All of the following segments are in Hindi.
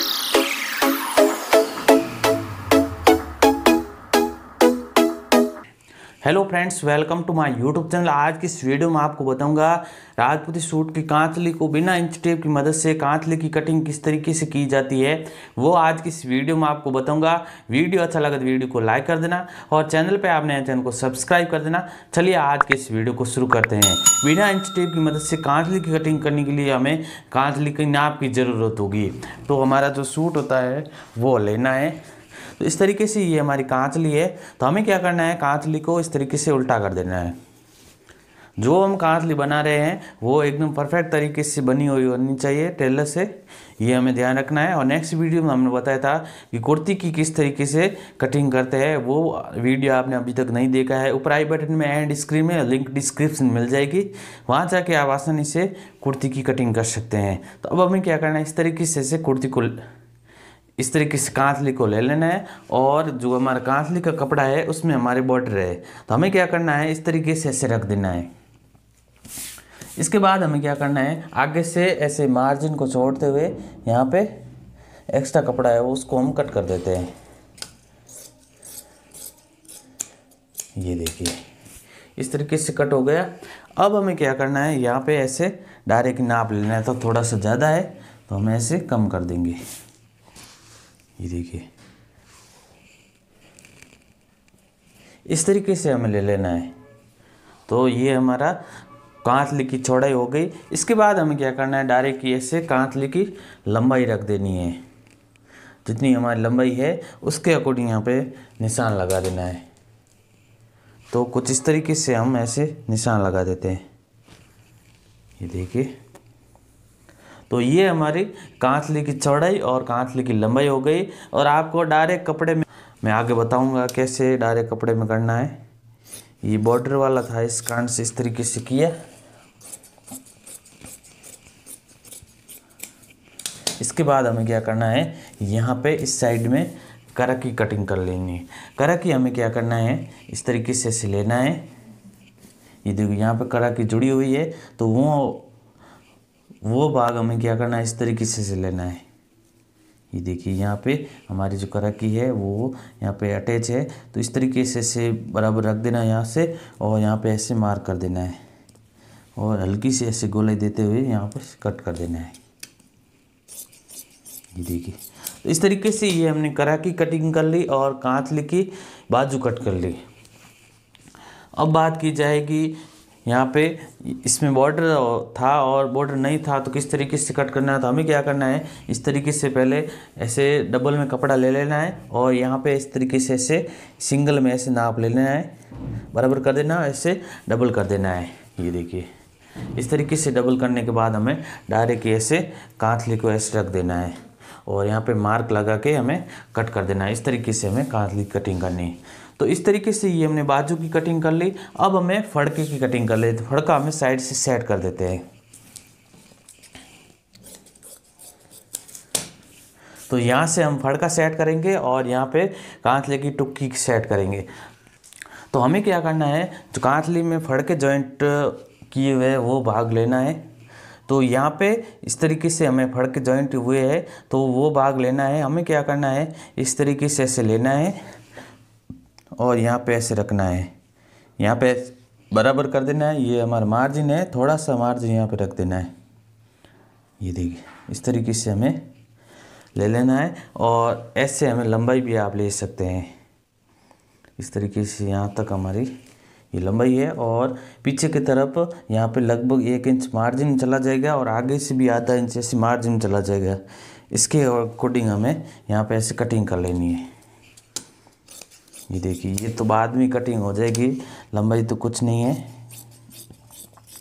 Thank you. Hello friends welcome to my YouTube channel आज की इस वीडियो में आपको बताऊंगा राजपूती सूट की कांतली को बिना इंच टेप की मदद से कांतली की कटिंग किस तरीके से की जाती है वो आज की इस वीडियो में आपको बताऊंगा वीडियो अच्छा लगा तो वीडियो को लाइक कर देना और चैनल पर आप नए चैनल को सब्सक्राइब कर देना चलिए आज के इस वीडियो को शुरू करते हैं बिना इंच टेप की मदद से कांतली की कटिंग करने के लिए हमें कांतली की नाप की ज़रूरत होगी तो हमारा जो सूट होता है वो लेना है तो इस तरीके से ये हमारी कांचली है तो हमें क्या करना है कांचली को इस तरीके से उल्टा कर देना है जो हम कांचली बना रहे हैं वो एकदम परफेक्ट तरीके से बनी हुई होनी चाहिए टेलर से ये हमें ध्यान रखना है और नेक्स्ट वीडियो में हमने बताया था कि कुर्ती की किस तरीके से कटिंग करते हैं वो वीडियो आपने अभी तक नहीं देखा है ऊपर आई बटन में एंड स्क्रीन में लिंक डिस्क्रिप्शन मिल जाएगी वहाँ जाके आप आसानी से कुर्ती की कटिंग कर सकते हैं तो अब हमें क्या करना है इस तरीके से कुर्ती को इस तरीके से कांतली को ले लेना है और जो हमारा कांतली का कपड़ा है उसमें हमारे बॉर्डर है तो हमें क्या करना है इस तरीके से ऐसे रख देना है इसके बाद हमें क्या करना है आगे से ऐसे मार्जिन को छोड़ते हुए यहाँ पे एक्स्ट्रा कपड़ा है वो उसको हम कट कर देते हैं ये देखिए इस तरीके से कट हो गया अब हमें क्या करना है यहाँ पे ऐसे डायरेक्ट नाप लेना है तो थोड़ा सा ज़्यादा है तो हम ऐसे कम कर देंगे ये देखिए इस तरीके से हमें ले लेना है तो ये हमारा कांतली की चौड़ाई हो गई इसके बाद हमें क्या करना है डायरेक्ट ये से कांतली की लंबाई रख देनी है जितनी हमारी लंबाई है उसके अकॉर्डिंग यहाँ पे निशान लगा देना है तो कुछ इस तरीके से हम ऐसे निशान लगा देते हैं ये देखिए तो ये हमारी कांचली की चौड़ाई और कांचली की लंबाई हो गई और आपको डायरेक्ट कपड़े में मैं आगे बताऊंगा कैसे डायरेक्ट कपड़े में करना है ये बॉर्डर वाला था इस कांड से इस तरीके से किया इसके बाद हमें क्या करना है यहाँ पे इस साइड में करा की कटिंग कर लेनी है करा की हमें क्या करना है इस तरीके से लेना है ये देखो यहाँ पे कड़ा की जुड़ी हुई है तो वो वो भाग हमें क्या करना है इस तरीके से से लेना है ये देखिए यहाँ पे हमारी जो कराकी है वो यहाँ पे अटैच है तो इस तरीके से से बराबर रख देना है यहाँ से और यहाँ पे ऐसे मार कर देना है और हल्की सी ऐसे गोलाई देते हुए यहाँ पर कट कर देना है ये देखिए तो इस तरीके से ये हमने कराकी कटिंग कर ली और कांतली की बाजू कट कर ली अब बात की जाएगी यहाँ पे इसमें बॉर्डर था और बॉर्डर नहीं था तो किस तरीके से कट करना है तो हमें क्या करना है इस तरीके से पहले ऐसे डबल में कपड़ा ले लेना है और यहाँ पे इस तरीके से ऐसे सिंगल में ऐसे नाप ले लेना है बराबर कर देना है ऐसे डबल कर देना है ये देखिए इस तरीके से डबल करने के बाद हमें डायरेक्ट ऐसे कांथली को ऐसे रख देना है और यहाँ पर मार्क लगा के हमें कट कर देना है इस तरीके से हमें कांथली कटिंग करनी है तो इस तरीके से ये हमने बाजू की कटिंग कर ली अब हमें फड़के की कटिंग कर लेते फड़का हमें साइड से सेट कर देते हैं तो यहाँ से हम फड़का सेट करेंगे और यहाँ पे कांथले की टुक्की सेट करेंगे तो हमें क्या करना है जो कांथली में फड़के जॉइंट किए हुए हैं वो भाग लेना है तो यहाँ पे इस तरीके से हमें फड़के जॉइंट हुए हैं तो वो भाग लेना है हमें क्या करना है इस तरीके से ऐसे लेना है और यहाँ पे ऐसे रखना है यहाँ पे बराबर कर देना है ये हमारा मार्जिन है थोड़ा सा मार्जिन यहाँ पे रख देना है ये देखिए इस तरीके से हमें ले लेना है और ऐसे हमें लंबाई भी आप ले सकते हैं इस तरीके से यहाँ तक हमारी ये लंबाई है और पीछे की तरफ यहाँ पे लगभग एक इंच मार्जिन चला जाएगा और आगे से भी आधा इंच ऐसे मार्जिन चला जाएगा इसके अकॉर्डिंग हमें यहाँ पे ऐसे कटिंग कर लेनी है ये देखिए ये तो बाद में कटिंग हो जाएगी लंबाई तो कुछ नहीं है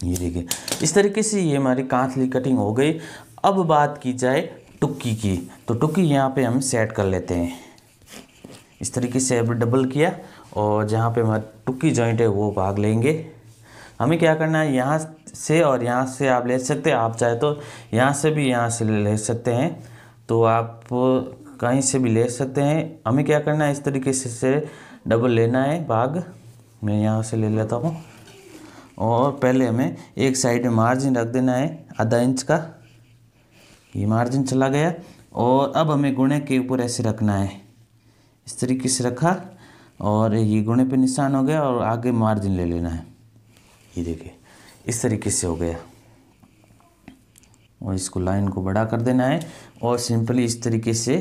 ये देखिए इस तरीके से ये हमारी कांथली कटिंग हो गई अब बात की जाए टुक्की की तो टुक्की यहाँ पे हम सेट कर लेते हैं इस तरीके से अब डबल किया और जहाँ पे हमारे टुक्की जॉइंट है वो भाग लेंगे हमें क्या करना है यहाँ से और यहाँ से आप ले सकते हैं आप चाहे तो यहाँ से भी यहाँ से ले सकते हैं तो आप कहीं से भी ले सकते हैं हमें क्या करना है इस तरीके से से डबल लेना है भाग मैं यहाँ से ले लेता हूँ और पहले हमें एक साइड में मार्जिन रख देना है आधा इंच का ये मार्जिन चला गया और अब हमें गुणे के ऊपर ऐसे रखना है इस तरीके से रखा और ये गुणे पे निशान हो गया और आगे मार्जिन ले लेना है ये देखिए इस तरीके से हो गया और इसको लाइन को बड़ा कर देना है और सिंपली इस तरीके से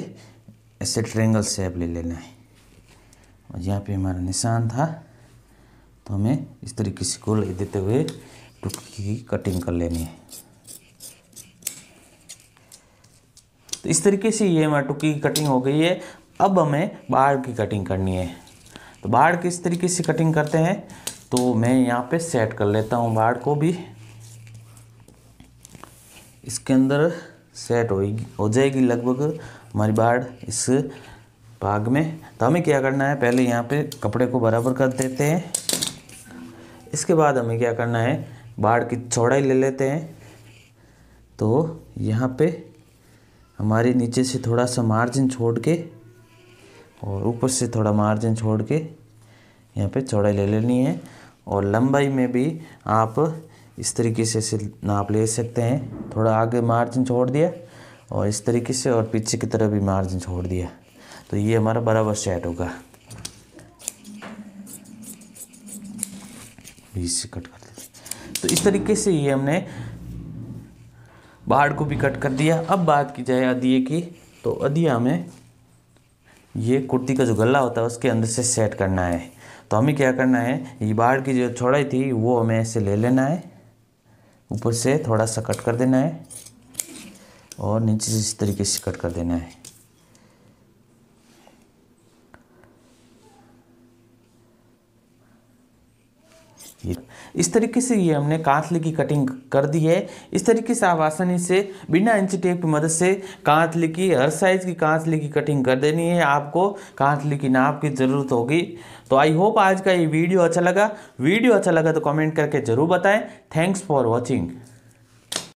ऐसे ट्रेंगल सेप ले लेना है और यहाँ पे हमारा निशान था तो हमें इस तरीके से गोल देते हुए टुटकी की कटिंग कर लेनी है तो इस तरीके से ये हमारी टुटकी की कटिंग हो गई है अब हमें बाढ़ की कटिंग करनी है तो बाढ़ किस तरीके से कटिंग करते हैं तो मैं यहाँ पे सेट कर लेता हूँ बाढ़ को भी इसके अंदर सेट होएगी हो जाएगी लगभग हमारी बाढ़ इस भाग में तो हमें क्या करना है पहले यहाँ पे कपड़े को बराबर कर देते हैं इसके बाद हमें क्या करना है बाढ़ की चौड़ाई ले लेते हैं तो यहाँ पे हमारे नीचे से थोड़ा सा मार्जिन छोड़ के और ऊपर से थोड़ा मार्जिन छोड़ के यहाँ पे चौड़ाई ले लेनी है और लंबाई में भी आप इस तरीके से इसे नाप ले सकते हैं थोड़ा आगे मार्जिन छोड़ दिया और इस तरीके से और पीछे की तरफ भी मार्जिन छोड़ दिया तो ये हमारा बराबर सेट होगा बीस से कट कर दिया तो इस तरीके से ये हमने बाहर को भी कट कर दिया अब बात की जाए अदिए की तो अदिया हमें ये कुर्ती का जो गला होता है उसके अंदर से सेट करना है तो हमें क्या करना है ये बाढ़ की जो छोड़ाई थी वो हमें ऐसे ले लेना है ऊपर से थोड़ा सा कट कर देना है और नीचे से इस तरीके से कट कर देना है ये इस तरीके से ये हमने कांतले की कटिंग कर दी है इस तरीके से आप आसानी से बिना इंच टेप की मदद से कांतले की हर साइज़ की कांतले की कटिंग कर देनी है आपको कांतले की नाप की ज़रूरत होगी तो आई होप आज का ये वीडियो अच्छा लगा वीडियो अच्छा लगा तो कमेंट करके ज़रूर बताएं थैंक्स फॉर वॉचिंग